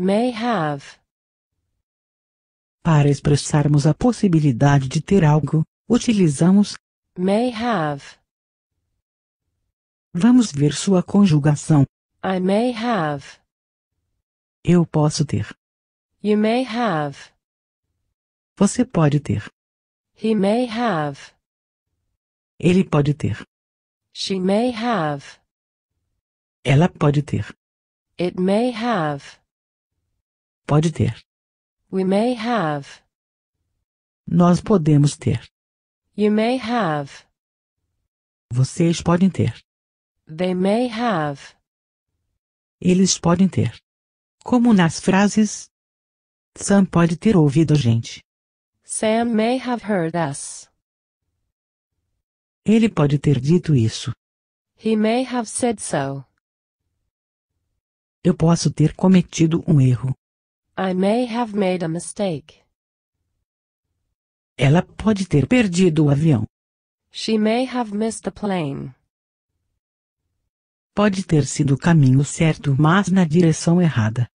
may have. Para expressarmos a possibilidade de ter algo, utilizamos may have. Vamos ver sua conjugação. I may have. Eu posso ter. You may have. Você pode ter. He may have. Ele pode ter. She may have. Ela pode ter. It may have. Pode ter. We may have. Nós podemos ter. You may have. Vocês podem ter. They may have. Eles podem ter. Como nas frases Sam pode ter ouvido a gente. Sam may have heard us. Ele pode ter dito isso. He may have said so. Eu posso ter cometido um erro. I may have made a mistake. Ela pode ter perdido o avião. She may have missed the plane. Pode ter sido o caminho certo, mas na direção errada.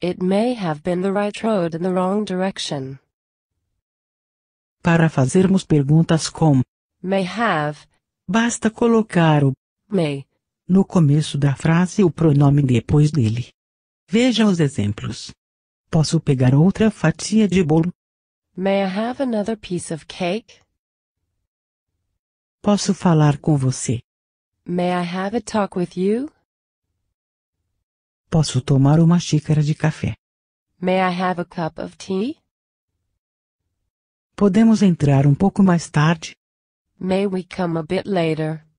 It may have been the right road in the wrong direction. Para fazermos perguntas com may have, basta colocar o may no começo da frase e o pronome depois dele. Veja os exemplos. Posso pegar outra fatia de bolo? May I have another piece of cake? Posso falar com você? May I have a talk with you? Posso tomar uma xícara de café? May I have a cup of tea? Podemos entrar um pouco mais tarde? May we come a bit later?